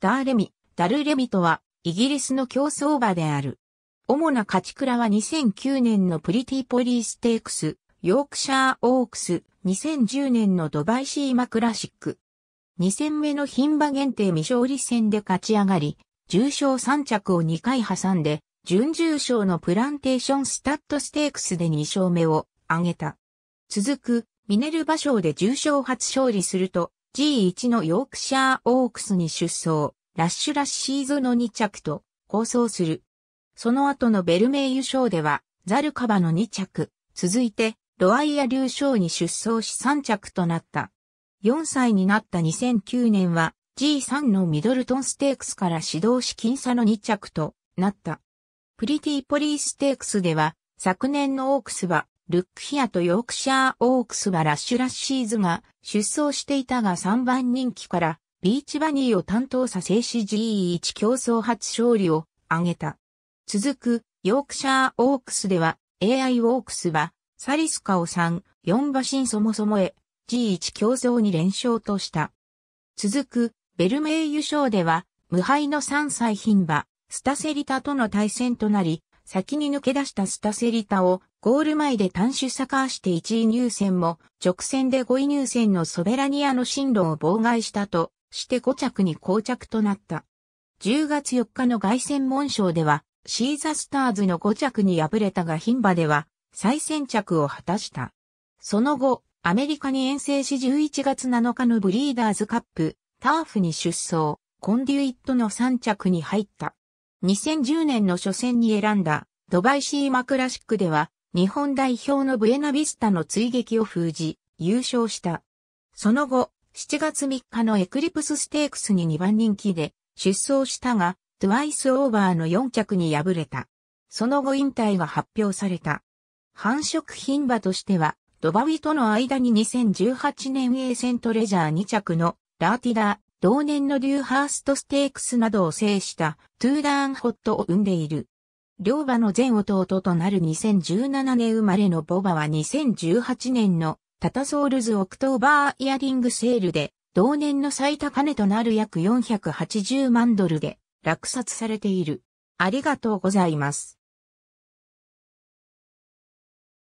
ダーレミ、ダルレミとは、イギリスの競争馬である。主な勝ち倉は2009年のプリティポリーステークス、ヨークシャーオークス、2010年のドバイシーマクラシック。2戦目の品馬限定未勝利戦で勝ち上がり、重賞3着を2回挟んで、準重賞のプランテーションスタッドステークスで2勝目を挙げた。続く、ミネルバ賞で重賞初勝利すると、G1 のヨークシャーオークスに出走、ラッシュラッシーズの2着と、構想する。その後のベルメイユ賞では、ザルカバの2着、続いて、ロアイア流賞に出走し3着となった。4歳になった2009年は、G3 のミドルトンステークスから指導し金差の2着となった。プリティポリーステークスでは、昨年のオークスはルックヒアとヨークシャーオークスはラッシュラッシーズが出走していたが3番人気からビーチバニーを担当させ CGE1 競争初勝利を挙げた。続くヨークシャーオークスでは AI オークスはサリスカを3、4馬身そもそもへ G1 競争に連勝とした。続くベルメイユ賞では無敗の3歳牝馬スタセリタとの対戦となり先に抜け出したスタセリタをゴール前で単手サカーして1位入選も直線で5位入選のソベラニアの進路を妨害したとして5着に膠着となった。10月4日の凱旋門賞ではシーザスターズの5着に敗れたが牝馬では再戦着を果たした。その後、アメリカに遠征し11月7日のブリーダーズカップ、ターフに出走、コンデュイットの3着に入った。2010年の初戦に選んだドバイシーマクラシックでは日本代表のブエナビスタの追撃を封じ優勝した。その後、7月3日のエクリプスステークスに2番人気で出走したが、トゥワイスオーバーの4着に敗れた。その後引退が発表された。繁殖品馬としては、ドバウィとの間に2018年 A セントレジャー2着のラーティダー、同年のデューハーストステークスなどを制したトゥーダーンホットを生んでいる。両馬の前弟となる2017年生まれのボバは2018年のタタソールズオクトーバーイヤリングセールで同年の最高値となる約480万ドルで落札されている。ありがとうございます。